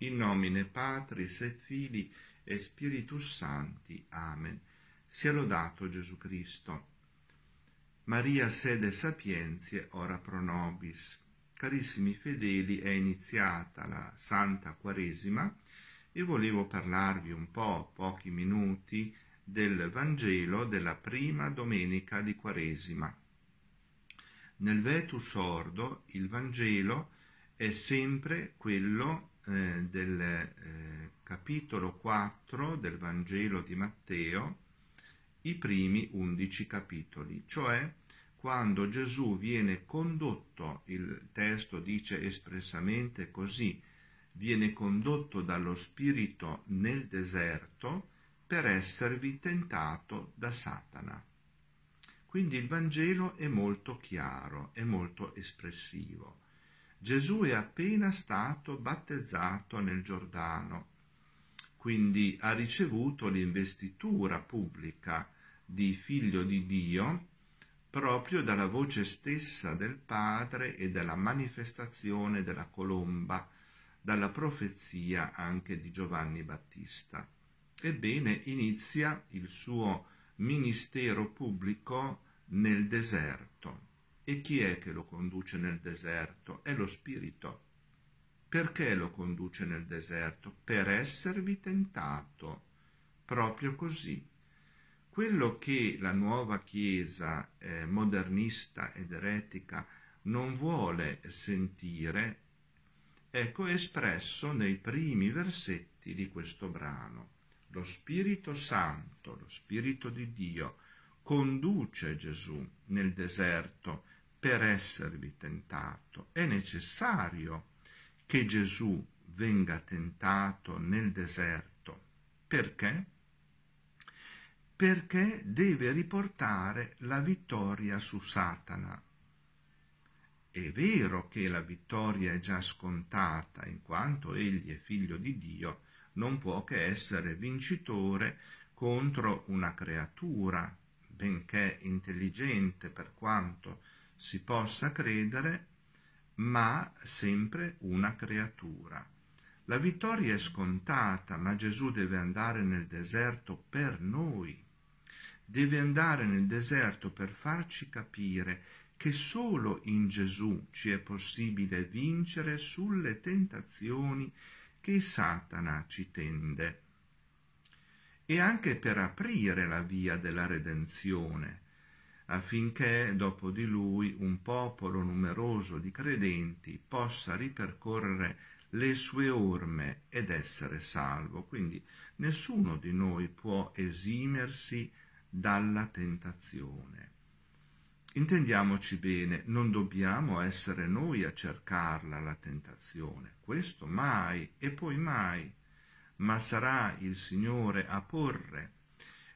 In nomine Patris et Fili e Spiritus Santi. Amen. Sia lodato Gesù Cristo. Maria sede sapienzie, ora pro nobis. Carissimi fedeli, è iniziata la Santa Quaresima e volevo parlarvi un po', pochi minuti, del Vangelo della prima domenica di Quaresima. Nel Vetus Ordo il Vangelo è sempre quello eh, del eh, capitolo 4 del Vangelo di Matteo i primi 11 capitoli, cioè quando Gesù viene condotto, il testo dice espressamente così, viene condotto dallo Spirito nel deserto per esservi tentato da Satana. Quindi il Vangelo è molto chiaro, è molto espressivo. Gesù è appena stato battezzato nel Giordano, quindi ha ricevuto l'investitura pubblica di figlio di Dio proprio dalla voce stessa del Padre e dalla manifestazione della colomba, dalla profezia anche di Giovanni Battista. Ebbene inizia il suo ministero pubblico nel deserto. E chi è che lo conduce nel deserto? È lo Spirito. Perché lo conduce nel deserto? Per esservi tentato. Proprio così. Quello che la nuova Chiesa eh, modernista ed eretica non vuole sentire, ecco espresso nei primi versetti di questo brano. Lo Spirito Santo, lo Spirito di Dio, conduce Gesù nel deserto per esservi tentato. È necessario che Gesù venga tentato nel deserto. Perché? Perché deve riportare la vittoria su Satana. È vero che la vittoria è già scontata, in quanto egli è figlio di Dio, non può che essere vincitore contro una creatura, benché intelligente per quanto si possa credere, ma sempre una creatura. La vittoria è scontata, ma Gesù deve andare nel deserto per noi. Deve andare nel deserto per farci capire che solo in Gesù ci è possibile vincere sulle tentazioni che Satana ci tende e anche per aprire la via della redenzione, affinché dopo di lui un popolo numeroso di credenti possa ripercorrere le sue orme ed essere salvo. Quindi nessuno di noi può esimersi dalla tentazione. Intendiamoci bene, non dobbiamo essere noi a cercarla la tentazione, questo mai e poi mai, ma sarà il Signore a porre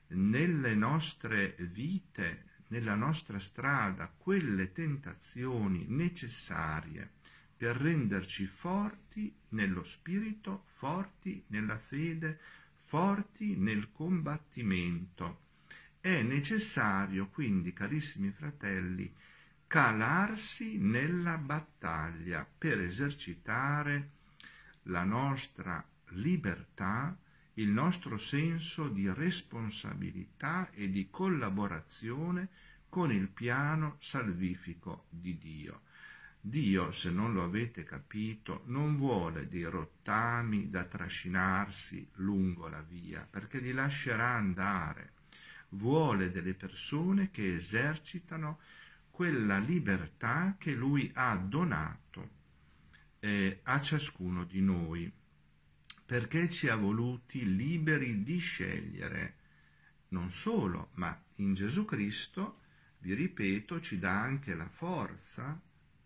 nelle nostre vite nella nostra strada quelle tentazioni necessarie per renderci forti nello spirito, forti nella fede, forti nel combattimento. È necessario quindi, carissimi fratelli, calarsi nella battaglia per esercitare la nostra libertà il nostro senso di responsabilità e di collaborazione con il piano salvifico di Dio. Dio, se non lo avete capito, non vuole dei rottami da trascinarsi lungo la via, perché li lascerà andare. Vuole delle persone che esercitano quella libertà che lui ha donato eh, a ciascuno di noi perché ci ha voluti liberi di scegliere. Non solo, ma in Gesù Cristo, vi ripeto, ci dà anche la forza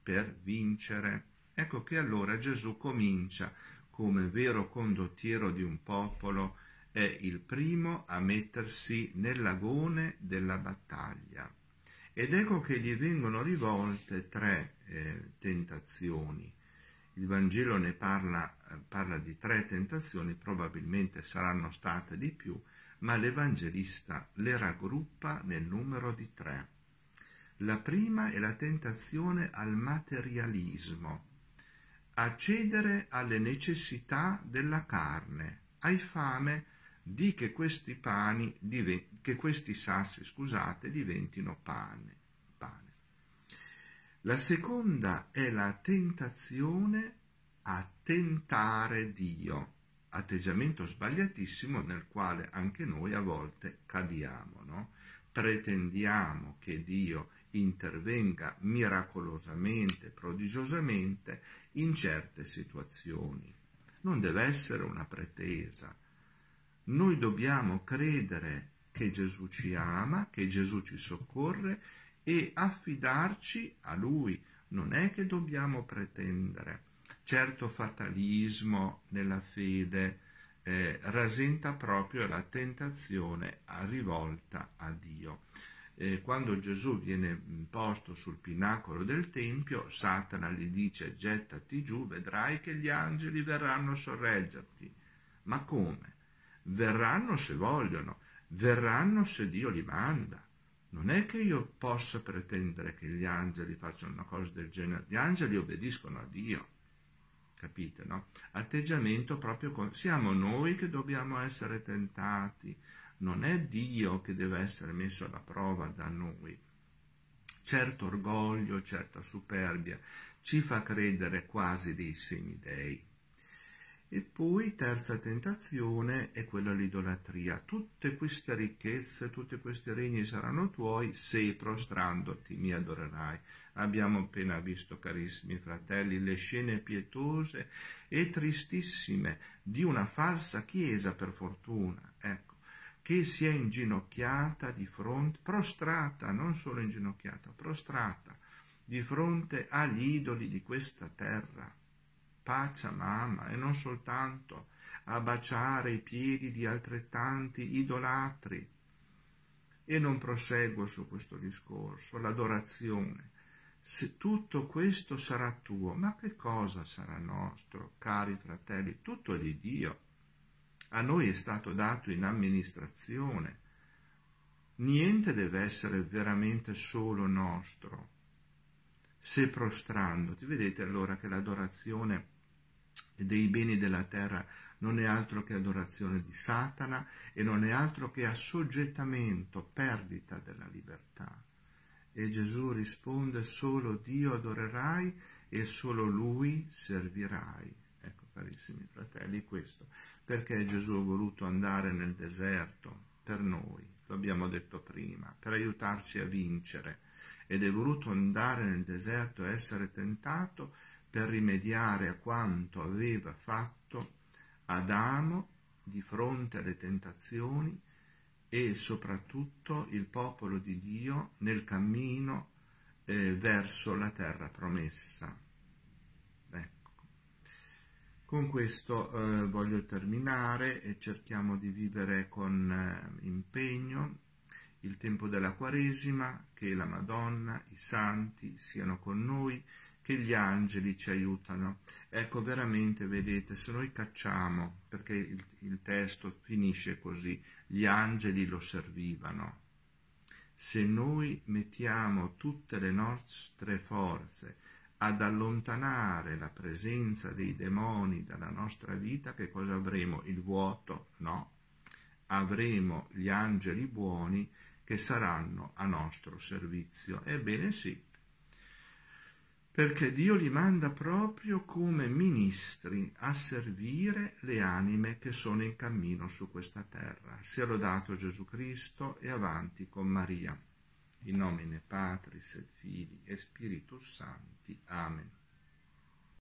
per vincere. Ecco che allora Gesù comincia, come vero condottiero di un popolo, è il primo a mettersi nell'agone della battaglia. Ed ecco che gli vengono rivolte tre eh, tentazioni il Vangelo ne parla, eh, parla di tre tentazioni, probabilmente saranno state di più, ma l'Evangelista le raggruppa nel numero di tre. La prima è la tentazione al materialismo, a cedere alle necessità della carne, hai fame, di che questi, pani, che questi sassi scusate, diventino pane. pane. La seconda è la tentazione a tentare Dio, atteggiamento sbagliatissimo nel quale anche noi a volte cadiamo, no? pretendiamo che Dio intervenga miracolosamente, prodigiosamente in certe situazioni. Non deve essere una pretesa. Noi dobbiamo credere che Gesù ci ama, che Gesù ci soccorre e affidarci a Lui. Non è che dobbiamo pretendere. Certo fatalismo nella fede eh, rasenta proprio la tentazione a rivolta a Dio. Eh, quando Gesù viene mm, posto sul pinacolo del Tempio, Satana gli dice gettati giù, vedrai che gli angeli verranno a sorreggerti. Ma come? Verranno se vogliono, verranno se Dio li manda. Non è che io possa pretendere che gli angeli facciano una cosa del genere. Gli angeli obbediscono a Dio. Capite, no? Atteggiamento proprio con... Siamo noi che dobbiamo essere tentati. Non è Dio che deve essere messo alla prova da noi. Certo orgoglio, certa superbia ci fa credere quasi dei semidei e poi terza tentazione è quella dell'idolatria. Tutte queste ricchezze, tutti questi regni saranno tuoi se prostrandoti mi adorerai. Abbiamo appena visto, carissimi fratelli, le scene pietose e tristissime di una falsa chiesa, per fortuna, ecco, che si è inginocchiata di fronte, prostrata, non solo inginocchiata, prostrata di fronte agli idoli di questa terra Pacciamama e non soltanto a baciare i piedi di altrettanti idolatri. E non proseguo su questo discorso, l'adorazione. Se tutto questo sarà tuo, ma che cosa sarà nostro, cari fratelli? Tutto è di Dio. A noi è stato dato in amministrazione. Niente deve essere veramente solo nostro. Se prostrandoti, vedete allora che l'adorazione e dei beni della terra non è altro che adorazione di Satana e non è altro che assoggettamento, perdita della libertà. E Gesù risponde solo Dio adorerai e solo Lui servirai. Ecco, carissimi fratelli, questo. Perché Gesù ha voluto andare nel deserto per noi, lo abbiamo detto prima, per aiutarci a vincere. Ed è voluto andare nel deserto e essere tentato per rimediare a quanto aveva fatto Adamo di fronte alle tentazioni e soprattutto il popolo di Dio nel cammino eh, verso la terra promessa. Ecco. Con questo eh, voglio terminare e cerchiamo di vivere con eh, impegno il tempo della Quaresima, che la Madonna, i Santi siano con noi, che gli angeli ci aiutano. Ecco, veramente, vedete, se noi cacciamo, perché il, il, testo finisce così, gli angeli lo servivano. Se noi mettiamo tutte le nostre forze ad allontanare la presenza dei demoni dalla nostra vita, che cosa avremo? Il vuoto? No. Avremo gli angeli buoni che saranno a nostro servizio. Ebbene sì, perché Dio li manda proprio come ministri a servire le anime che sono in cammino su questa terra. Sia lodato Gesù Cristo e avanti con Maria. In nomine Patris et Fili e Spiritus Santi. Amen.